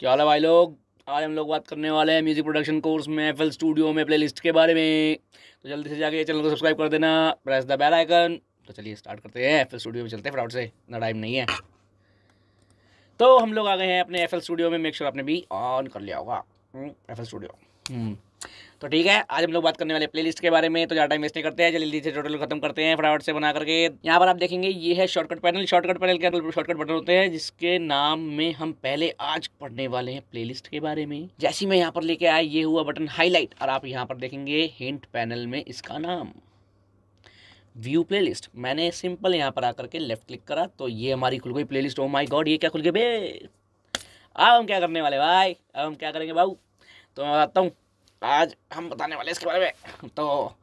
क्या हाल है भाई लोग आज हम लोग बात करने वाले हैं म्यूज़िक प्रोडक्शन कोर्स में एफ स्टूडियो में प्लेलिस्ट के बारे में तो जल्दी से जाके चैनल को सब्सक्राइब कर देना प्रेस द बेल आइकन तो चलिए स्टार्ट करते हैं एफ स्टूडियो में चलते हैं फटाफट से इतना टाइम नहीं है तो हम लोग आ गए हैं अपने एफ स्टूडियो में मेक श्योर आपने भी ऑन कर लिया होगा एफ हम्म, स्टूडियो हम्म। तो ठीक है आज हम लोग बात करने वाले प्लेलिस्ट के बारे में तो ज़्यादा टाइम वेस्ट नहीं करते हैं जल्दी से टोटल खत्म करते हैं फटाफट से बना करके यहाँ पर आप देखेंगे ये है शॉर्टकट पैनल शॉर्टकट पैनल के अंदर शॉर्टकट बटन होते हैं जिसके नाम में हम पहले आज पढ़ने वाले हैं प्ले के बारे में जैसी मैं यहाँ पर लेके आया ये हुआ बटन हाईलाइट और आप यहाँ पर देखेंगे हिंट पैनल में इसका नाम व्यू प्ले मैंने सिंपल यहाँ पर आकर के लेफ्ट क्लिक करा तो ये हमारी खुल गई लिस्ट ओ माई गॉड ये क्या खुल गए बे अब हम क्या करने वाले भाई अब हम क्या करेंगे भाई तो मैं बताता हूँ आज हम बताने वाले इसके बारे में तो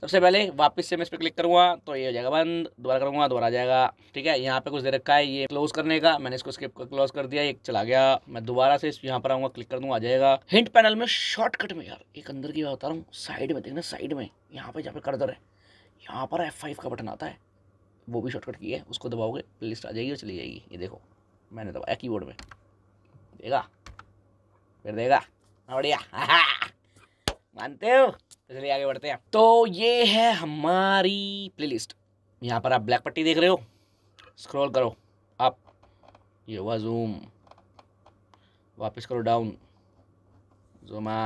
सबसे पहले वापस से मैं इस पर क्लिक करूँगा तो ये हो जाएगा बंद दोबारा करूँगा दोबारा आ जाएगा ठीक है यहाँ पे कुछ दे रखा है ये क्लोज करने का मैंने इसको स्किप क्लोज कर दिया एक चला गया मैं दोबारा से इस यहाँ पर आऊँगा क्लिक कर दूँगा आ जाएगा हिंट पैनल में शॉर्टकट में यार एक अंदर की बात बता रहा हूँ साइड में देखना साइड में यहाँ पर जहाँ पर कर्दर है यहाँ पर एफ फाइव का बटन आता है वो भी शॉर्टकट की है उसको दबाओगे प्ले लिस्ट आ जाएगी और चली जाएगी ये देखो मैंने दबाया की में देगा फिर देगा बढ़िया मानते हो तो चलिए आगे बढ़ते हैं तो ये है हमारी प्लेलिस्ट यहाँ पर आप ब्लैक पट्टी देख रहे हो स्क्रॉल करो आप ये हुआ जूम वापस करो डाउन जूमा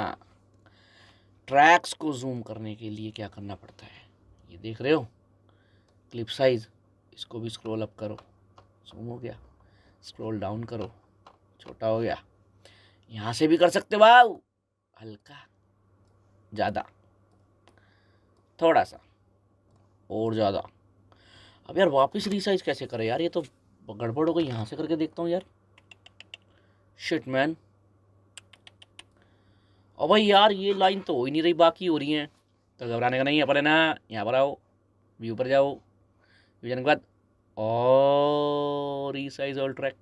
ट्रैक्स को जूम करने के लिए क्या करना पड़ता है ये देख रहे हो क्लिप साइज इसको भी स्क्रॉल अप करो जूम हो गया स्क्रॉल डाउन करो छोटा हो गया यहाँ से भी कर सकते हो वाव हल्का ज़्यादा थोड़ा सा और ज़्यादा अब यार वापस रिसाइज कैसे करें यार ये तो गड़बड़ हो गई यहाँ से करके देखता हूँ यार शिट मैन और भाई यार ये लाइन तो हो ही नहीं रही बाकी हो रही हैं तो घबराने का नहीं है पर है ना यहाँ पर आओ व्यू पर जाओ व्यू जाने के बाद और रिसाइज ऑल ट्रैक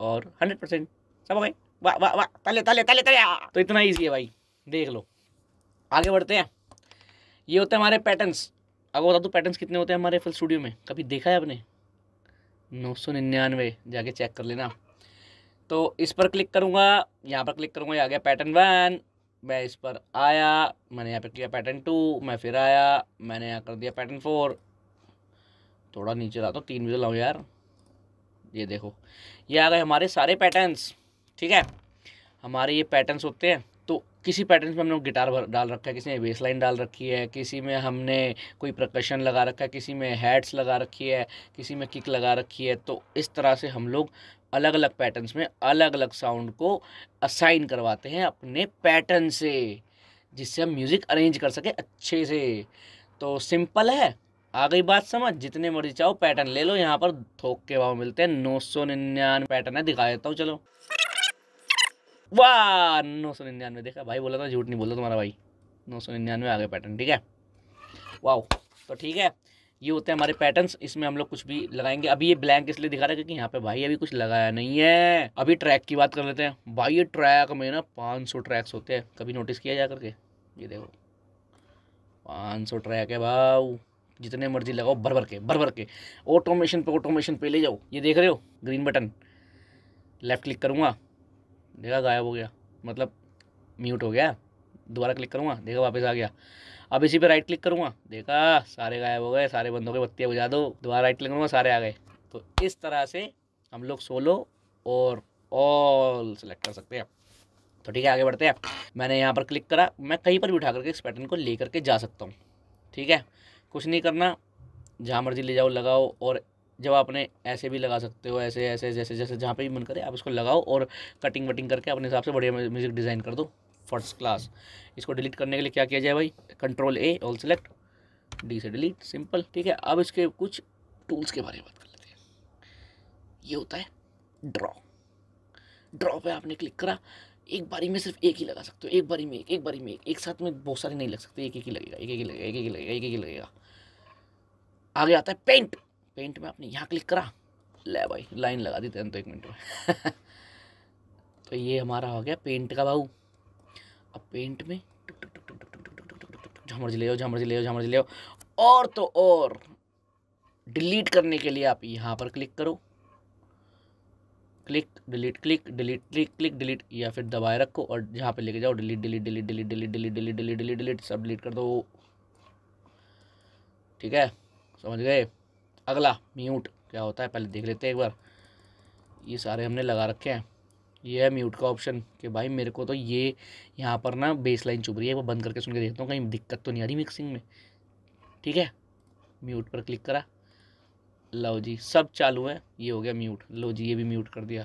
और हंड्रेड परसेंट सब हो गए वाह वाह वाह तले तले तले तले तो इतना ईजी है भाई देख लो आगे बढ़ते हैं ये होते हैं हमारे पैटर्न्स अगर बता दो पैटर्न्स कितने होते हैं हमारे फुल स्टूडियो में कभी देखा है आपने नौ सौ निन्यानवे जाके चेक कर लेना तो इस पर क्लिक करूँगा यहाँ पर क्लिक करूँगा ये आ गया पैटर्न वन मैं इस पर आया मैंने यहाँ पर किया पैटर्न टू मैं फिर आया मैंने यहाँ कर दिया पैटर्न फोर थोड़ा नीचे ला तो, तीन भी तो लाऊँ यार ये देखो ये आ गए हमारे सारे पैटर्न्स ठीक है हमारे ये पैटर्न्स होते हैं तो किसी पैटर्न में हमने गिटार डाल रखा है किसी में बेस लाइन डाल रखी है किसी में हमने कोई प्रकशन लगा रखा है किसी में हेड्स लगा रखी है किसी में किक लगा रखी है तो इस तरह से हम लोग अलग अलग पैटर्न्स में अलग अलग साउंड को असाइन करवाते हैं अपने पैटर्न से जिससे हम म्यूज़िक अरेंज कर सकें अच्छे से तो सिंपल है आ गई बात समझ जितने मर्जी चाहो पैटर्न ले लो यहाँ पर थोक के भाव मिलते हैं नौ सौ निन्यानवे पैटर्न है दिखा देता हूँ चलो वाह नौ सौ निन्यानवे देखा भाई बोला था झूठ नहीं बोला तुम्हारा भाई नौ सौ निन्यानवे आ गए पैटर्न ठीक है वाह तो ठीक है ये होते हैं हमारे पैटर्न्स इसमें हम लोग कुछ भी लगाएंगे अभी ये ब्लैंक इसलिए दिखा रहा है क्योंकि यहाँ पे भाई अभी कुछ लगाया नहीं है अभी ट्रैक की बात कर लेते हैं भाई ये ट्रैक में ना पाँच सौ ट्रैक्स होते हैं कभी नोटिस किया जा करके ये देखो पाँच सौ ट्रैक है भाव जितने मर्जी लगाओ भर भर के भर भर के ऑटोमेशन पे ऑटोमेशन पे ले जाओ ये देख रहे हो ग्रीन बटन लेफ्ट क्लिक करूँगा देखा गायब हो गया मतलब म्यूट हो गया दोबारा क्लिक करूँगा देखा वापस आ गया अब इसी पे राइट क्लिक करूँगा देखा सारे गायब हो गए सारे बंदों के बत्तियाँ बुझा दो दोबारा राइट क्लिक करूँगा सारे आ गए तो इस तरह से हम लोग सोलो और ऑल सेलेक्ट कर सकते हैं तो ठीक है आगे बढ़ते हैं मैंने यहाँ पर क्लिक करा मैं कहीं पर भी उठा करके इस पैटर्न को ले करके जा सकता हूँ ठीक है कुछ नहीं करना जहाँ मर्जी ले जाओ लगाओ और जब आपने ऐसे भी लगा सकते हो ऐसे ऐसे जैसे जैसे जहाँ पे भी मन करे आप इसको लगाओ और कटिंग वटिंग करके अपने हिसाब से बढ़िया म्यूज़िक डिज़ाइन कर दो फर्स्ट क्लास इसको डिलीट करने के लिए क्या किया जाए भाई control A all select D से डिलीट सिंपल ठीक है अब इसके कुछ टूल्स के बारे में बात कर लेते हैं ये होता है ड्रॉ ड्रॉ पर आपने क्लिक करा एक बारी में सिर्फ एक ही लगा सकते हो एक बारी में एक एक बारी में एक एक साथ में बहुत सारे नहीं लग सकते एक एक ही लगेगा एक एक ही लगेगा एक एक ही लगेगा एक एक ही लगेगा आगे आता है पेंट पेंट में आपने यहाँ क्लिक करा ले भाई लाइन लगा दी तेन तो एक मिनट में तो ये हमारा हो गया पेंट का भाऊ अब पेंट में झमर ले जाओ झमर ले जाओ झमर ले जाओ और तो और डिलीट करने के लिए आप यहाँ पर क्लिक करो click delete click delete click click delete या फिर दबाए रखो और जहाँ पे लेके जाओ delete delete delete delete delete delete delete delete delete delete सब डिलीट कर दो ठीक है समझ गए अगला म्यूट क्या होता है पहले देख लेते हैं एक बार ये सारे हमने लगा रखे हैं ये है म्यूट का ऑप्शन कि भाई मेरे को तो ये यहाँ पर ना बेस लाइन चुभ रही है वो बंद करके सुन के देखता हूँ कहीं दिक्कत तो नहीं आ रही मिक्सिंग में ठीक है म्यूट पर क्लिक करा लो जी सब चालू है ये हो गया म्यूट लो जी ये भी म्यूट कर दिया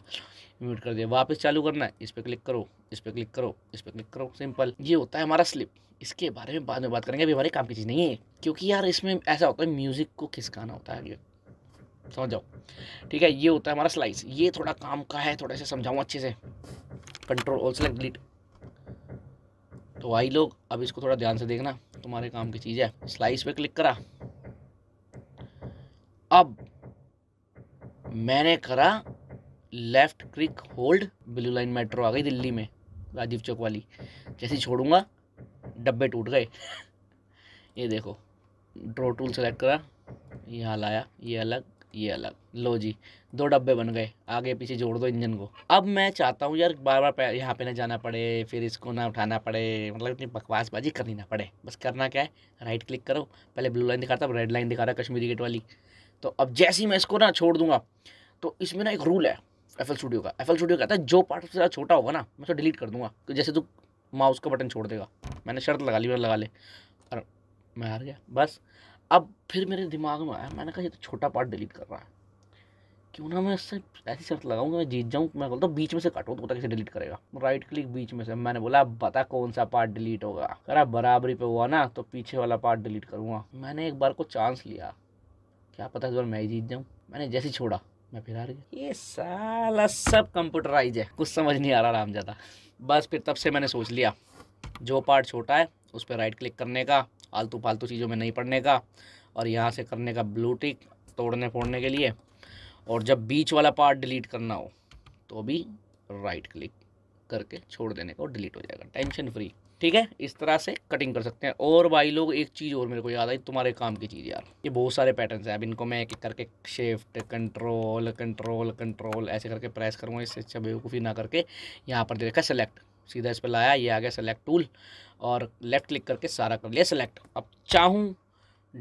म्यूट कर दिया वापस चालू करना है इस पर क्लिक करो इस पर क्लिक करो इस पर क्लिक करो सिंपल ये होता है हमारा स्लिप इसके बारे में बाद में बात करेंगे अभी हमारे काम की चीज़ नहीं है क्योंकि यार इसमें ऐसा होता है म्यूज़िक को खिसकाना होता है आगे समझ जाओ ठीक है ये होता है हमारा स्लाइस ये थोड़ा काम का है थोड़ा सा समझाऊँ अच्छे से कंट्रोल ऑल सेलेक्ट डिलीट तो आई लोग अब इसको थोड़ा ध्यान से देखना तुम्हारे काम की चीज़ है स्लाइस पे क्लिक करा अब मैंने करा left click hold blue line metro आ गई दिल्ली में राजीव चौक वाली जैसे छोड़ूंगा डब्बे टूट गए ये देखो ड्रो टूल सेलेक्ट करा यहाँ लाया ये अलग ये अलग लो जी दो डब्बे बन गए आगे पीछे जोड़ दो इंजन को अब मैं चाहता हूँ यार बार बार यहाँ पे ना जाना पड़े फिर इसको ना उठाना पड़े मतलब इतनी बकवासबाजी करनी ना पड़े बस करना क्या है राइट क्लिक करो पहले ब्लू लाइन दिखाता रेड लाइन दिखा रहा कश्मीरी गेट वाली तो अब जैसे ही मैं इसको ना छोड़ दूंगा तो इसमें ना एक रूल है एफ एल स्टूडियो का एफ एल स्टूडियो कहता है जो पार्ट सबसे ज़्यादा छोटा होगा ना मैं उसको डिलीट कर दूंगा तो जैसे तू माउस का बटन छोड़ देगा मैंने शर्त लगा ली मैं लगा ले और मैं हार गया बस अब फिर मेरे दिमाग में आया मैंने कहा ये तो छोटा पार्ट डिलीट कर रहा है क्यों ना मैं इससे ऐसी शर्त लगाऊंगा मैं जीत जाऊँ मैं बोलता हूँ बीच में से काटो तो पता कैसे डिलीट करेगा राइट क्लिक बीच में से मैंने बोला अब बता कौन सा पार्ट डिलीट होगा अगर बराबरी पे हुआ ना तो पीछे वाला पार्ट डिलीट करूँगा मैंने एक बार को चांस लिया क्या पता इस बार मैं ही जीत जाऊँ मैंने जैसे छोड़ा मैं फिर हार गया ये साला सब कंप्यूटराइज है कुछ समझ नहीं आ रहा राम ज़्यादा बस फिर तब से मैंने सोच लिया जो पार्ट छोटा है उस पर राइट क्लिक करने का आलतू फालतू चीज़ों में नहीं पढ़ने का और यहाँ से करने का ब्लू टिक तोड़ने फोड़ने के लिए और जब बीच वाला पार्ट डिलीट करना हो तो भी राइट क्लिक करके छोड़ देने का और डिलीट हो जाएगा टेंशन फ्री ठीक है इस तरह से कटिंग कर सकते हैं और भाई लोग एक चीज़ और मेरे को याद आई तुम्हारे काम की चीज़ यार ये बहुत सारे पैटर्न्स हैं अब इनको मैं एक एक करके शिफ्ट कंट्रोल कंट्रोल कंट्रोल ऐसे करके प्रेस करूँगा इससे अच्छा बेवकूफ़ी ना करके यहाँ पर देखा सेलेक्ट सीधा इस पर लाया ये आ गया सेलेक्ट टूल और लेफ़्ट क्लिक करके सारा कर लिया सेलेक्ट अब चाहूँ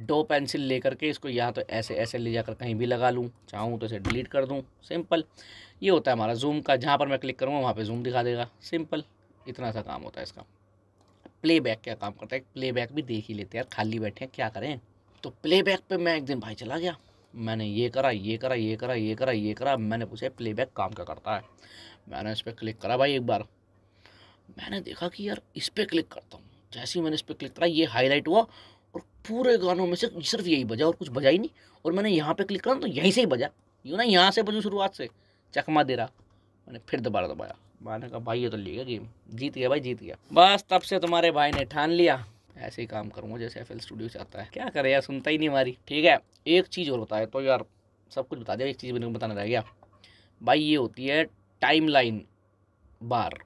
डो पेंसिल लेकर के इसको यहाँ तो ऐसे ऐसे ले जाकर कहीं भी लगा लूँ चाहूँ तो इसे डिलीट कर दूँ सिंपल ये होता है हमारा जूम का जहाँ पर मैं क्लिक करूँगा वहाँ पर जूम दिखा देगा सिंपल इतना सा काम होता है इसका प्लेबैक क्या काम करता है प्लेबैक भी देख ही लेते हैं यार खाली बैठे हैं क्या करें तो प्लेबैक पे मैं एक दिन भाई चला गया मैंने ये करा ये करा ये करा ये करा ये करा मैंने पूछा प्लेबैक काम क्या करता है मैंने इस पर क्लिक करा भाई एक बार मैंने देखा कि यार इस पर क्लिक करता हूँ जैसे ही मैंने इस पर क्लिक करा ये हाईलाइट हुआ और पूरे गानों में से सिर्फ यही बजा और कुछ बजा ही नहीं और मैंने यहाँ पर क्लिक करा तो यहीं से ही बजा यूँ ना यहाँ से बजूँ शुरुआत से चकमा दे रहा मैंने फिर दोबारा दबाया मैंने कहा भाई ये तो ले गया गेम जीत गया भाई जीत गया बस तब से तुम्हारे भाई ने ठान लिया ऐसे ही काम करूँगा जैसे एफ स्टूडियो से आता है क्या करे यार सुनता ही नहीं हमारी ठीक है एक चीज़ और बताया तो यार सब कुछ बता दिया एक चीज़ मैंने बताना रह गया भाई ये होती है टाइम लाइन बार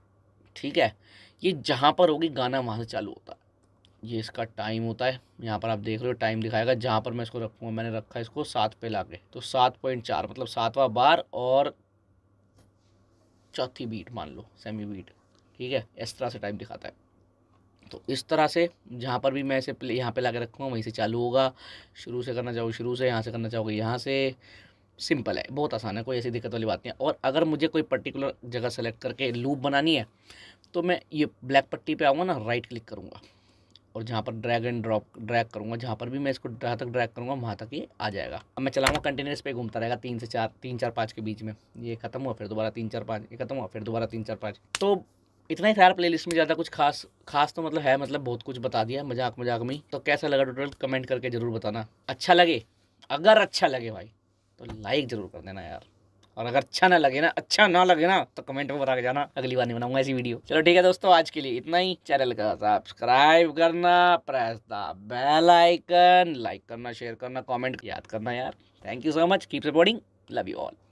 ठीक है ये जहाँ पर होगी गाना वहाँ से चालू होता है ये इसका टाइम होता है यहाँ पर आप देख रहे हो टाइम दिखाएगा जहाँ पर मैं इसको रखूँगा मैंने रखा है इसको सात पे ला के तो सात पॉइंट चार मतलब सातवा बार और चौथी बीट मान लो सेमी बीट ठीक है इस तरह से टाइप दिखाता है तो इस तरह से जहाँ पर भी मैं इसे प्ले यहाँ पर ला के रखूँगा वहीं से चालू होगा शुरू से करना चाहोगे शुरू से यहाँ से करना चाहोगे यहाँ से सिंपल है बहुत आसान है कोई ऐसी दिक्कत वाली बात नहीं है और अगर मुझे कोई पर्टिकुलर जगह सेलेक्ट करके लूप बनानी है तो मैं ये ब्लैक पट्टी पे आऊँगा ना राइट क्लिक करूँगा और जहाँ पर ड्रैग एंड ड्रॉप ड्रैग करूँगा जहाँ पर भी मैं इसको जहाँ तक ड्रैग करूँगा वहाँ तक ये आ जाएगा अब मैं चलाऊँगा कंटिन्यूस पे घूमता रहेगा तीन से चार तीन चार पाँच के बीच में ये खत्म हुआ फिर दोबारा तीन चार पाँच ये खत्म हुआ फिर दोबारा तीन चार पाँच तो इतना ही था प्ले लिस्ट में ज़्यादा कुछ खास खास तो मतलब है मतलब बहुत कुछ बता दिया मजाक मजाक में तो कैसा लगा टोटल कमेंट करके ज़रूर बताना अच्छा लगे अगर अच्छा लगे भाई तो लाइक ज़रूर कर देना यार और अगर अच्छा ना लगे ना अच्छा ना लगे ना तो कमेंट में बता के जाना अगली बार नहीं बनाऊंगा ऐसी वीडियो चलो ठीक है दोस्तों आज के लिए इतना ही चैनल का सब्सक्राइब करना press the bell icon like करना शेयर करना कॉमेंट याद करना यार thank you so much keep supporting love you all